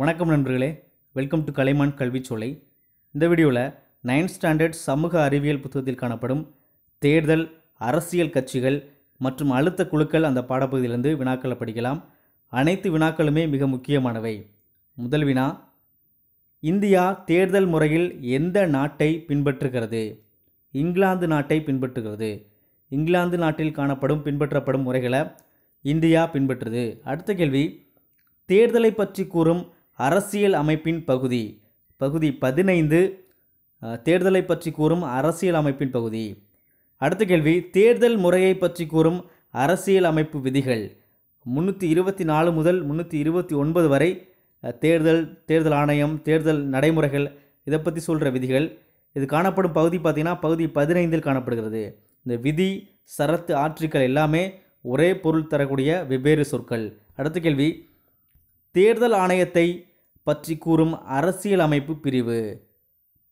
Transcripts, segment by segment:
வணக்கம் நண்பர்களே welcome to கலைமான் கல்விச்சோலை இந்த வீடியோவில் நைன்த் ஸ்டாண்டர்ட் சமூக அறிவியல் புத்தகத்தில் காணப்படும் தேர்தல் அரசியல் கட்சிகள் மற்றும் அழுத்த குழுக்கள் அந்த பாடப்பகுதியிலிருந்து வினாக்களை படிக்கலாம் அனைத்து வினாக்களுமே மிக முக்கியமானவை முதல் வினா இந்தியா தேர்தல் முறையில் எந்த நாட்டை பின்பற்றுகிறது இங்கிலாந்து நாட்டை பின்பற்றுகிறது இங்கிலாந்து நாட்டில் காணப்படும் பின்பற்றப்படும் முறைகளை இந்தியா பின்பற்றுது அடுத்த கேள்வி தேர்தலை பற்றி கூறும் அரசியல் அமைப்பின் பகுதி பகுதி பதினைந்து தேர்தலை பற்றி கூறும் அரசியல் அமைப்பின் பகுதி அடுத்த கேள்வி தேர்தல் முறையை பற்றி கூறும் அரசியல் அமைப்பு விதிகள் முந்நூற்றி இருபத்தி நாலு முதல் முந்நூற்றி இருபத்தி ஒன்பது வரை தேர்தல் தேர்தல் ஆணையம் தேர்தல் நடைமுறைகள் இதை பற்றி சொல்கிற விதிகள் இது காணப்படும் பகுதி பார்த்திங்கன்னா பகுதி பதினைந்தில் காணப்படுகிறது இந்த விதி சரத்து ஆற்றுக்கள் எல்லாமே ஒரே பொருள் தரக்கூடிய வெவ்வேறு சொற்கள் அடுத்த கேள்வி தேர்தல் ஆணையத்தை பற்றி கூறும் அரசியலமைப்பு பிரிவு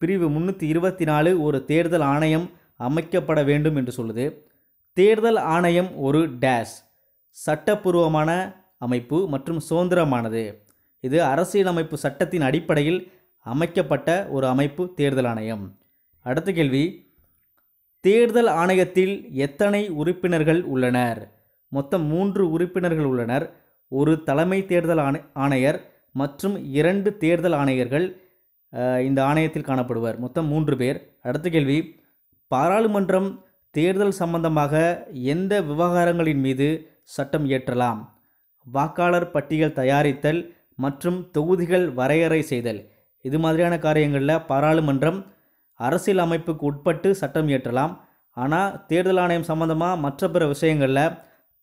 பிரிவு முந்நூற்றி இருபத்தி நாலு ஒரு தேர்தல் ஆணையம் அமைக்கப்பட வேண்டும் என்று சொல்லுது தேர்தல் ஆணையம் ஒரு டேஷ் சட்டப்பூர்வமான அமைப்பு மற்றும் சுதந்திரமானது இது அரசியலமைப்பு சட்டத்தின் அடிப்படையில் அமைக்கப்பட்ட ஒரு அமைப்பு தேர்தல் ஆணையம் அடுத்த கேள்வி தேர்தல் ஆணையத்தில் எத்தனை உறுப்பினர்கள் உள்ளனர் மொத்தம் மூன்று உறுப்பினர்கள் உள்ளனர் ஒரு தலைமை தேர்தல் ஆணை ஆணையர் மற்றும் இரண்டு தேர்தல் ஆணையர்கள் இந்த ஆணையத்தில் காணப்படுவர் மொத்தம் மூன்று பேர் அடுத்த கேள்வி பாராளுமன்றம் தேர்தல் சம்பந்தமாக எந்த விவகாரங்களின் மீது சட்டம் இயற்றலாம் வாக்காளர் பட்டியல் தயாரித்தல் மற்றும் தொகுதிகள் வரையறை செய்தல் இது மாதிரியான காரியங்களில் பாராளுமன்றம் அரசியல் அமைப்புக்கு உட்பட்டு சட்டம் இயற்றலாம் ஆனால் தேர்தல் ஆணையம் சம்பந்தமாக மற்ற பிற விஷயங்களில்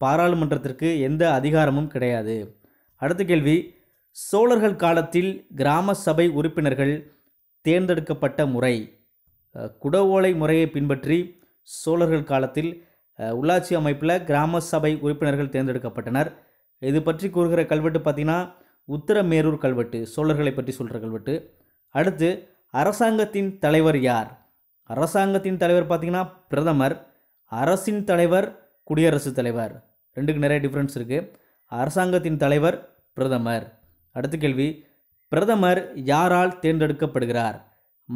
பாராளுமன்றத்திற்கு எந்த அதிகாரமும் கிடையாது அடுத்த கேள்வி சோழர்கள் காலத்தில் கிராம சபை உறுப்பினர்கள் தேர்ந்தெடுக்கப்பட்ட முறை குடவோலை முறையை பின்பற்றி சோழர்கள் காலத்தில் உள்ளாட்சி அமைப்பில் கிராம சபை உறுப்பினர்கள் தேர்ந்தெடுக்கப்பட்டனர் இது பற்றி கூறுகிற கல்வெட்டு பார்த்திங்கன்னா உத்தரமேரூர் கல்வெட்டு சோழர்களை பற்றி சொல்கிற கல்வெட்டு அடுத்து அரசாங்கத்தின் தலைவர் யார் அரசாங்கத்தின் தலைவர் பார்த்திங்கன்னா பிரதமர் அரசின் தலைவர் குடியரசுத் தலைவர் ரெண்டுக்கு நிறைய டிஃப்ரென்ஸ் இருக்குது அரசாங்கத்தின் தலைவர் பிரதமர் அடுத்த கேள்வி பிரதமர் யாரால் தேர்ந்தெடுக்கப்படுகிறார்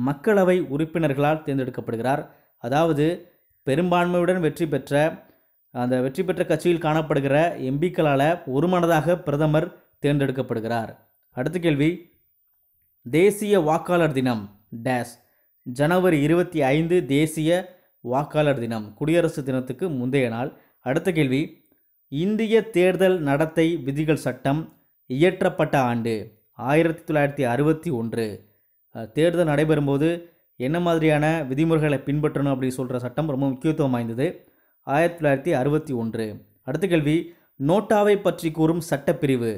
மக்களவை உறுப்பினர்களால் தேர்ந்தெடுக்கப்படுகிறார் அதாவது பெரும்பான்மையுடன் வெற்றி பெற்ற அந்த வெற்றி பெற்ற கட்சியில் காணப்படுகிற எம்பிக்களால் ஒருமனதாக பிரதமர் தேர்ந்தெடுக்கப்படுகிறார் அடுத்த கேள்வி தேசிய வாக்காளர் தினம் டேஷ் ஜனவரி இருபத்தி ஐந்து தேசிய வாக்காளர் தினம் குடியரசு தினத்துக்கு முந்தைய நாள் அடுத்த கேள்வி இந்திய தேர்தல் நடத்தை விதிகள் சட்டம் இயற்றப்பட்ட ஆண்டு ஆயிரத்தி தொள்ளாயிரத்தி அறுபத்தி ஒன்று தேர்தல் நடைபெறும்போது என்ன மாதிரியான விதிமுறைகளை பின்பற்றணும் அப்படின்னு சொல்கிற சட்டம் ரொம்ப முக்கியத்துவம் வாய்ந்தது ஆயிரத்தி தொள்ளாயிரத்தி அறுபத்தி ஒன்று அடுத்த கேள்வி நோட்டாவை பற்றி கூறும் சட்டப்பிரிவு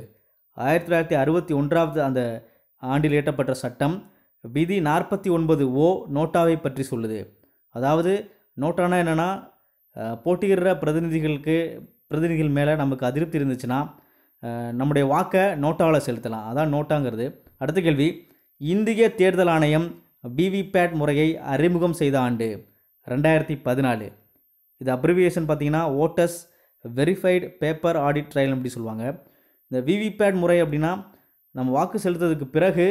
ஆயிரத்தி தொள்ளாயிரத்தி அறுபத்தி ஒன்றாவது அந்த ஆண்டில் இயற்றப்பட்ட சட்டம் விதி நாற்பத்தி ஒன்பது ஓ நோட்டாவை பற்றி சொல்லுது அதாவது நோட்டானா என்னென்னா போட்டியிடுற பிரதிநிதிகளுக்கு பிரதிநிதிகள் மேலே நமக்கு அதிருப்தி இருந்துச்சுன்னா நம்முடைய வாக்கை நோட்டாவில் செலுத்தலாம் அதான் நோட்டாங்கிறது அடுத்த கேள்வி இந்திய தேர்தல் ஆணையம் விவிபேட் முறையை அறிமுகம் செய்த ஆண்டு ரெண்டாயிரத்தி பதினாலு இது அப்ரிவியேஷன் பார்த்திங்கன்னா voters verified paper audit trail அப்படி சொல்லுவாங்க இந்த விவிபேட் முறை அப்படின்னா நம்ம வாக்கு செலுத்ததுக்கு பிறகு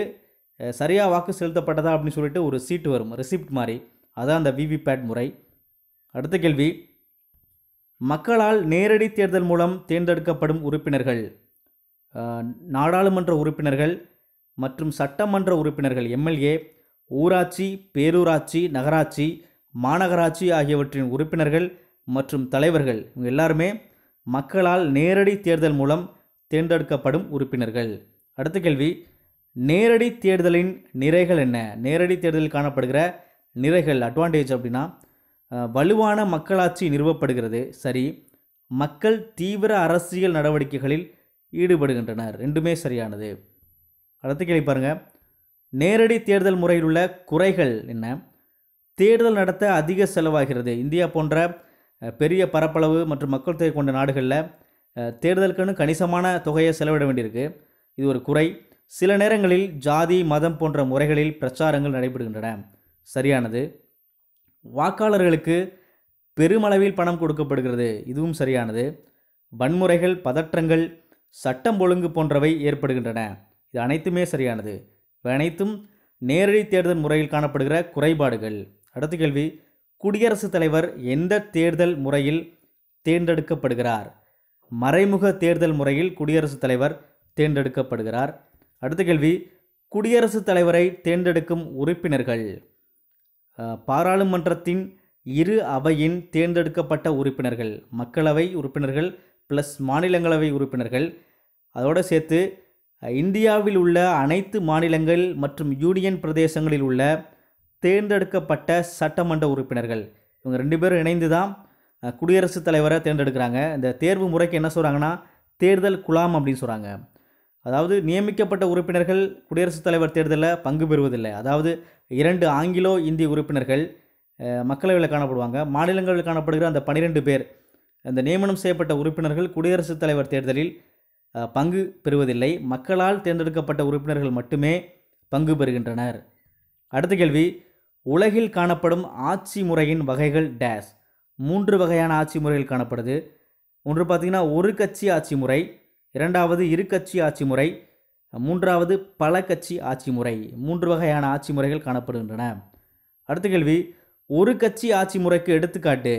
சரியாக வாக்கு செலுத்தப்பட்டதா அப்படின்னு சொல்லிட்டு ஒரு சீட்டு வரும் ரெசிப்ட் மாதிரி அதான் அந்த விவிபேட் முறை அடுத்த கேள்வி மக்களால் நேரடி தேர்தல் மூலம் தேர்ந்தெடுக்கப்படும் உறுப்பினர்கள் நாடாளுமன்ற உறுப்பினர்கள் மற்றும் சட்டமன்ற உறுப்பினர்கள் எம்எல்ஏ ஊராட்சி பேரூராட்சி நகராட்சி மாநகராட்சி ஆகியவற்றின் உறுப்பினர்கள் மற்றும் தலைவர்கள் இவங்க எல்லாருமே மக்களால் நேரடி தேர்தல் மூலம் தேர்ந்தெடுக்கப்படும் உறுப்பினர்கள் அடுத்த கேள்வி நேரடி தேர்தலின் நிறைகள் என்ன நேரடி தேர்தலில் காணப்படுகிற நிறைகள் அட்வான்டேஜ் அப்படின்னா வலுவான மக்களாட்சி நிறுவப்படுகிறது சரி மக்கள் தீவிர அரசியல் நடவடிக்கைகளில் ஈடுபடுகின்றனர் ரெண்டுமே சரியானது அடுத்த கேள்வி பாருங்கள் நேரடி தேர்தல் முறையில் உள்ள குறைகள் என்ன தேர்தல் நடத்த அதிக செலவாகிறது இந்தியா போன்ற பெரிய பரப்பளவு மற்றும் மக்கள் தொகை கொண்ட நாடுகளில் தேர்தலுக்குன்னு கணிசமான தொகையை செலவிட வேண்டியிருக்கு இது ஒரு குறை சில நேரங்களில் ஜாதி மதம் போன்ற முறைகளில் பிரச்சாரங்கள் நடைபெறுகின்றன சரியானது வாக்காளர்களுக்கு பெருமளவில் பணம் கொடுக்கப்படுகிறது இதுவும் சரியானது வன்முறைகள் பதற்றங்கள் சட்டம் ஒழுங்கு போன்றவை ஏற்படுகின்றன இது அனைத்துமே சரியானது இவை அனைத்தும் நேரடி தேர்தல் முறையில் காணப்படுகிற குறைபாடுகள் அடுத்த கேள்வி குடியரசுத் தலைவர் எந்த தேர்தல் முறையில் தேர்ந்தெடுக்கப்படுகிறார் மறைமுக தேர்தல் முறையில் குடியரசுத் தலைவர் தேர்ந்தெடுக்கப்படுகிறார் அடுத்த கேள்வி குடியரசுத் தலைவரை தேர்ந்தெடுக்கும் உறுப்பினர்கள் பாராளுமன்றத்தின் இரு அவையின் தேர்ந்தெடுக்கப்பட்ட உறுப்பினர்கள் மக்களவை உறுப்பினர்கள் ப்ளஸ் மாநிலங்களவை உறுப்பினர்கள் அதோடு சேர்த்து இந்தியாவில் உள்ள அனைத்து மாநிலங்கள் மற்றும் யூனியன் பிரதேசங்களில் உள்ள தேர்ந்தெடுக்கப்பட்ட சட்டமன்ற உறுப்பினர்கள் இவங்க ரெண்டு பேரும் இணைந்து தான் குடியரசுத் தலைவரை தேர்ந்தெடுக்கிறாங்க இந்த தேர்வு முறைக்கு என்ன சொல்கிறாங்கன்னா தேர்தல் குலாம் அப்படின்னு சொல்கிறாங்க அதாவது நியமிக்கப்பட்ட உறுப்பினர்கள் குடியரசுத் தலைவர் தேர்தலில் பங்கு பெறுவதில்லை அதாவது இரண்டு ஆங்கிலோ இந்திய உறுப்பினர்கள் மக்களவையில் காணப்படுவாங்க மாநிலங்களில் காணப்படுகிற அந்த பனிரெண்டு பேர் அந்த நியமனம் செய்யப்பட்ட உறுப்பினர்கள் குடியரசுத் தலைவர் தேர்தலில் பங்கு பெறுவதில்லை மக்களால் தேர்ந்தெடுக்கப்பட்ட உறுப்பினர்கள் மட்டுமே பங்கு பெறுகின்றனர் அடுத்த கேள்வி உலகில் காணப்படும் ஆட்சி முறையின் வகைகள் டேஸ் மூன்று வகையான ஆட்சி முறைகள் காணப்படுது ஒன்று பார்த்திங்கன்னா ஒரு கட்சி ஆட்சி முறை இரண்டாவது இருகட்சி ஆட்சி முறை மூன்றாவது பல கட்சி ஆட்சி முறை மூன்று வகையான ஆட்சி முறைகள் காணப்படுகின்றன அடுத்த கேள்வி ஒரு கட்சி ஆட்சி முறைக்கு எடுத்துக்காட்டு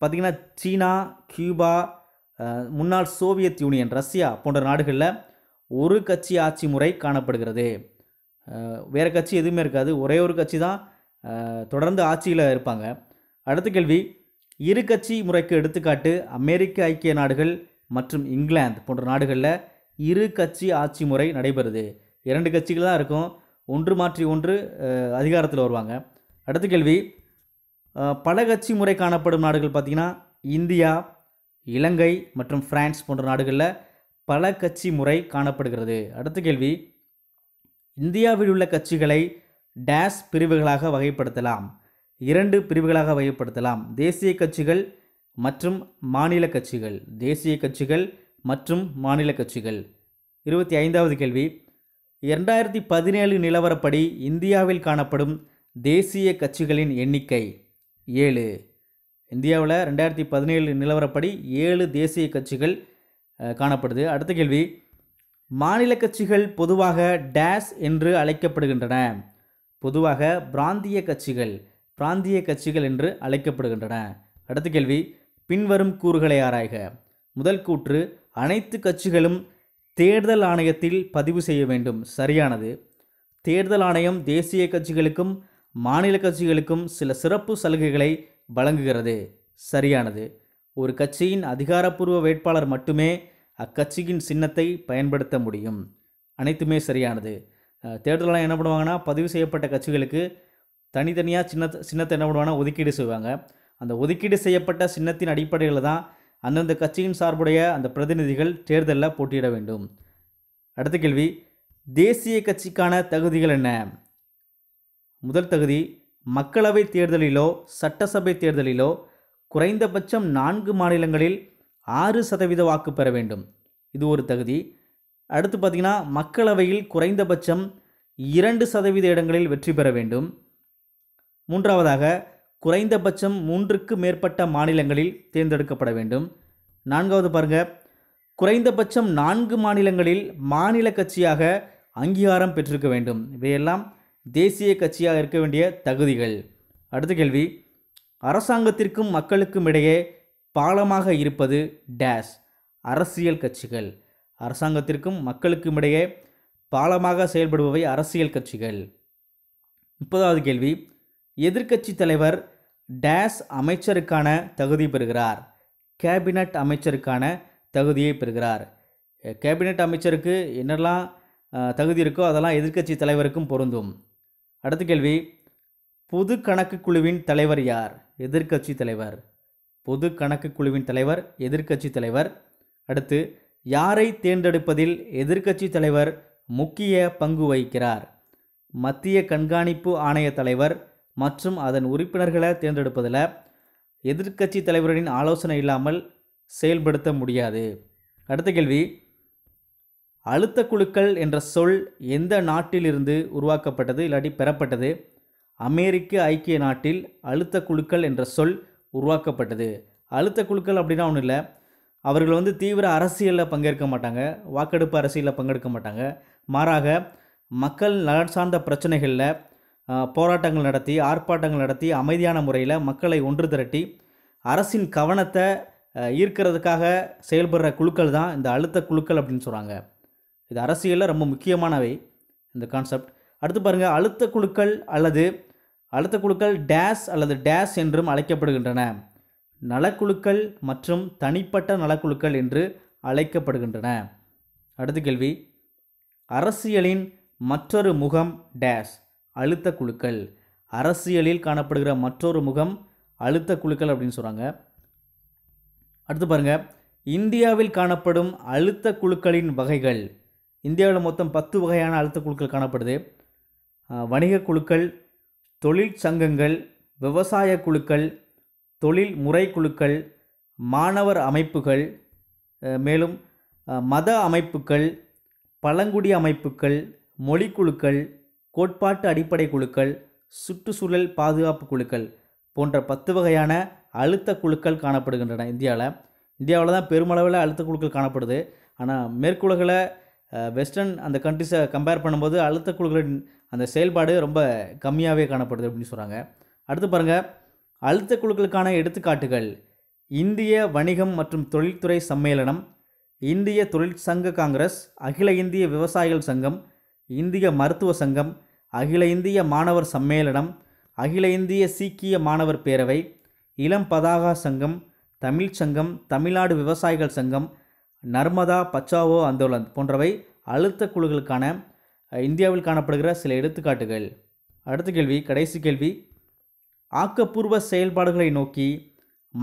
பார்த்திங்கன்னா சீனா கியூபா முன்னாள் சோவியத் யூனியன் ரஷ்யா போன்ற நாடுகளில் ஒரு கட்சி ஆட்சி முறை காணப்படுகிறது வேறு கட்சி எதுவுமே இருக்காது ஒரே ஒரு கட்சி தான் தொடர்ந்து ஆட்சியில் இருப்பாங்க அடுத்த கேள்வி இரு கட்சி முறைக்கு எடுத்துக்காட்டு அமெரிக்க ஐக்கிய நாடுகள் மற்றும் இங்கிலாந்து போன்ற நாடுகளில் இரு கட்சி ஆட்சி முறை நடைபெறுது இரண்டு கட்சிகள் தான் இருக்கும் ஒன்று மாற்றி ஒன்று அதிகாரத்தில் வருவாங்க அடுத்த கேள்வி பல கட்சி முறை காணப்படும் நாடுகள் பார்த்திங்கன்னா இந்தியா இலங்கை மற்றும் ஃப்ரான்ஸ் போன்ற நாடுகளில் பல கட்சி முறை காணப்படுகிறது அடுத்த கேள்வி இந்தியாவில் உள்ள கட்சிகளை டேஸ் பிரிவுகளாக வகைப்படுத்தலாம் இரண்டு பிரிவுகளாக வகைப்படுத்தலாம் தேசிய கட்சிகள் மற்றும் மாநில கட்சிகள் தேசிய கட்சிகள் மற்றும் மாநில கட்சிகள் இருபத்தி ஐந்தாவது கேள்வி இரண்டாயிரத்தி பதினேழு நிலவரப்படி இந்தியாவில் காணப்படும் தேசிய கட்சிகளின் எண்ணிக்கை ஏழு இந்தியாவில் ரெண்டாயிரத்தி பதினேழு நிலவரப்படி ஏழு தேசிய கட்சிகள் காணப்படுது அடுத்த கேள்வி மாநில கட்சிகள் பொதுவாக டேஸ் என்று அழைக்கப்படுகின்றன பொதுவாக பிராந்திய கட்சிகள் பிராந்திய கட்சிகள் என்று அழைக்கப்படுகின்றன அடுத்த கேள்வி பின்வரும் கூறுகளை ஆராய்க முதல் கூற்று அனைத்து கட்சிகளும் தேர்தல் ஆணையத்தில் பதிவு செய்ய வேண்டும் சரியானது தேர்தல் ஆணையம் தேசிய கட்சிகளுக்கும் மாநில கட்சிகளுக்கும் சில சிறப்பு சலுகைகளை வழங்குகிறது சரியானது ஒரு கட்சியின் அதிகாரப்பூர்வ வேட்பாளர் மட்டுமே அக்கட்சியின் சின்னத்தை பயன்படுத்த முடியும் அனைத்துமே சரியானது தேர்தல் ஆணையம் என்ன பண்ணுவாங்கன்னா பதிவு செய்யப்பட்ட கட்சிகளுக்கு தனித்தனியாக சின்ன சின்னத்தை என்ன பண்ணுவாங்கன்னா ஒதுக்கீடு செய்வாங்க அந்த ஒதுக்கீடு செய்யப்பட்ட சின்னத்தின் அடிப்படையில் தான் அந்தந்த கட்சியின் சார்புடைய அந்த பிரதிநிதிகள் தேர்தலில் போட்டியிட வேண்டும் அடுத்த கேள்வி தேசிய கட்சிக்கான தகுதிகள் என்ன முதல் தகுதி மக்களவை தேர்தலிலோ சட்டசபை தேர்தலிலோ குறைந்தபட்சம் நான்கு மாநிலங்களில் ஆறு சதவீத வாக்கு பெற வேண்டும் இது ஒரு தகுதி அடுத்து பார்த்திங்கன்னா மக்களவையில் குறைந்தபட்சம் இரண்டு சதவீத இடங்களில் வெற்றி பெற வேண்டும் மூன்றாவதாக குறைந்தபட்சம் மூன்றுக்கு மேற்பட்ட மாநிலங்களில் தேர்ந்தெடுக்கப்பட வேண்டும் நான்காவது பாருங்கள் குறைந்தபட்சம் நான்கு மாநிலங்களில் மாநில கட்சியாக அங்கீகாரம் பெற்றிருக்க வேண்டும் இவையெல்லாம் தேசிய கட்சியாக இருக்க வேண்டிய தகுதிகள் அடுத்த கேள்வி அரசாங்கத்திற்கும் மக்களுக்கும் இடையே பாலமாக இருப்பது டேஷ் அரசியல் கட்சிகள் அரசாங்கத்திற்கும் மக்களுக்கும் இடையே பாலமாக செயல்படுபவை அரசியல் கட்சிகள் முப்பதாவது கேள்வி எதிர்க்கட்சி தலைவர் டேஸ் அமைச்சருக்கான தகுதி பெறுகிறார் கேபினட் அமைச்சருக்கான தகுதியை பெறுகிறார் கேபினட் அமைச்சருக்கு என்னெல்லாம் தகுதி இருக்கோ அதெல்லாம் எதிர்க்கட்சி தலைவருக்கும் பொருந்தும் அடுத்த கேள்வி பொது கணக்கு குழுவின் தலைவர் யார் எதிர்க்கட்சி தலைவர் பொது கணக்கு குழுவின் தலைவர் எதிர்க்கட்சி தலைவர் அடுத்து யாரை தேர்ந்தெடுப்பதில் எதிர்க்கட்சி தலைவர் முக்கிய பங்கு வகிக்கிறார் மத்திய கண்காணிப்பு ஆணைய தலைவர் மற்றும் அதன் உறுப்பினர்களை தேர்ந்தெடுப்பதில் எதிர்க்கட்சி தலைவர்களின் ஆலோசனை இல்லாமல் செயல்படுத்த முடியாது அடுத்த கேள்வி அழுத்த குழுக்கள் என்ற சொல் எந்த நாட்டிலிருந்து உருவாக்கப்பட்டது இல்லாட்டி பெறப்பட்டது அமெரிக்க ஐக்கிய நாட்டில் அழுத்த குழுக்கள் என்ற சொல் உருவாக்கப்பட்டது அழுத்த குழுக்கள் அப்படின்னா ஒன்றும் இல்லை அவர்கள் வந்து தீவிர அரசியலில் பங்கேற்க மாட்டாங்க வாக்கெடுப்பு அரசியலில் பங்கெடுக்க மாட்டாங்க மாறாக மக்கள் நலன் சார்ந்த பிரச்சனைகளில் போராட்டங்கள் நடத்தி ஆர்ப்பாட்டங்கள் நடத்தி அமைதியான முறையில் மக்களை ஒன்று திரட்டி அரசின் கவனத்தை ஈர்க்கிறதுக்காக செயல்படுற குழுக்கள் தான் இந்த அழுத்த குழுக்கள் அப்படின்னு சொல்கிறாங்க இது அரசியலில் ரொம்ப முக்கியமானவை இந்த கான்செப்ட் அடுத்து பாருங்கள் அழுத்த குழுக்கள் அல்லது அழுத்த குழுக்கள் டேஸ் அல்லது டேஸ் என்றும் அழைக்கப்படுகின்றன நலக்குழுக்கள் மற்றும் தனிப்பட்ட நலக்குழுக்கள் என்று அழைக்கப்படுகின்றன அடுத்த கேள்வி அரசியலின் மற்றொரு முகம் டேஸ் அழுத்த குழுக்கள் அரசியலில் காணப்படுகிற மற்றொரு முகம் அழுத்த குழுக்கள் அப்படின்னு சொல்கிறாங்க அடுத்து பாருங்கள் இந்தியாவில் காணப்படும் அழுத்த குழுக்களின் வகைகள் இந்தியாவில் மொத்தம் பத்து வகையான அழுத்த குழுக்கள் காணப்படுது வணிக குழுக்கள் தொழிற்சங்கங்கள் விவசாய குழுக்கள் தொழில் முறை குழுக்கள் மாணவர் அமைப்புகள் மேலும் மத அமைப்புகள் பழங்குடி அமைப்புகள் மொழிக்குழுக்கள் கோட்பாட்டு அடிப்படை குழுக்கள் சுற்றுச்சூழல் பாதுகாப்பு குழுக்கள் போன்ற பத்து வகையான அழுத்த குழுக்கள் காணப்படுகின்றன இந்தியாவில் இந்தியாவில் தான் பெருமளவில் அழுத்த குழுக்கள் காணப்படுது ஆனால் மேற்குலகில் வெஸ்டர்ன் அந்த கண்ட்ரிஸை கம்பேர் பண்ணும்போது அழுத்த குழுக்களின் அந்த செயல்பாடு ரொம்ப கம்மியாகவே காணப்படுது அப்படின்னு சொல்கிறாங்க அடுத்து பாருங்கள் அழுத்த குழுக்களுக்கான எடுத்துக்காட்டுகள் இந்திய வணிகம் மற்றும் தொழில்துறை சம்மேளனம் இந்திய தொழிற்சங்க காங்கிரஸ் அகில இந்திய விவசாயிகள் சங்கம் இந்திய மருத்துவ சங்கம் அகில இந்திய மாணவர் சம்மேளனம் அகில இந்திய சீக்கிய மாணவர் பேரவை இளம் பதாகா சங்கம் தமிழ் சங்கம் தமிழ்நாடு விவசாயிகள் சங்கம் நர்மதா பச்சாவோ அந்தோலன் போன்றவை அழுத்த குழுக்களுக்கான இந்தியாவில் காணப்படுகிற சில எடுத்துக்காட்டுகள் அடுத்த கேள்வி கடைசி கேள்வி ஆக்கப்பூர்வ செயல்பாடுகளை நோக்கி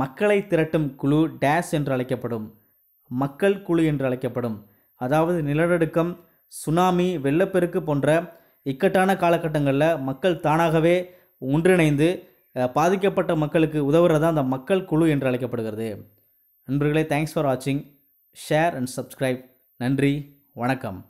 மக்களை திரட்டும் குழு டேஸ் என்று அழைக்கப்படும் மக்கள் குழு என்று அழைக்கப்படும் அதாவது நிலநடுக்கம் சுனாமி வெள்ளப்பெருக்கு போன்ற இக்கட்டான காலகட்டங்களில் மக்கள் தானாகவே ஒன்றிணைந்து பாதிக்கப்பட்ட மக்களுக்கு உதவுறது தான் அந்த மக்கள் குழு என்று அழைக்கப்படுகிறது நண்பர்களே தேங்க்ஸ் ஃபார் வாட்சிங் ஷேர் அண்ட் சப்ஸ்கிரைப் நன்றி வணக்கம்